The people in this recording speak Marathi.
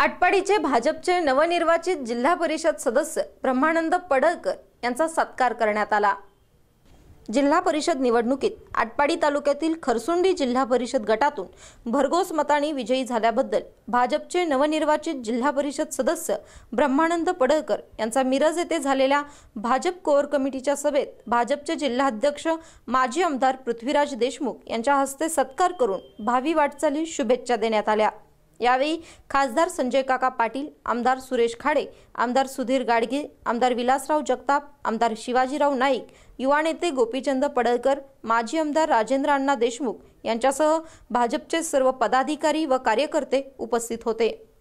आटपाडीचे भाजपचे नवनिर्वाचित जिल्हा परिषद सदस्य ब्रह्मानंद पडळकर यांचा सत्कार करण्यात आला जिल्हा परिषद निवडणुकीत आटपाडी तालुक्यातील खरसुंडी जिल्हा परिषद गटातून भरघोस मताने विजयी झाल्याबद्दल भाजपचे नवनिर्वाचित जिल्हा परिषद सदस्य ब्रह्मानंद पडळकर यांचा मिरज येथे झालेल्या भाजप कोअर कमिटीच्या सभेत भाजपचे जिल्हाध्यक्ष माजी आमदार पृथ्वीराज देशमुख यांच्या हस्ते सत्कार करून भावी वाटचाली शुभेच्छा देण्यात आल्या यावेळी खासदार संजय काका पाटील आमदार सुरेश खाडे आमदार सुधीर गाडगे आमदार विलासराव जगताप आमदार शिवाजीराव नाईक युवा नेते गोपीचंद पडळकर माजी आमदार राजेंद्र अण्णा देशमुख यांच्यासह भाजपचे सर्व पदाधिकारी व कार्यकर्ते उपस्थित होते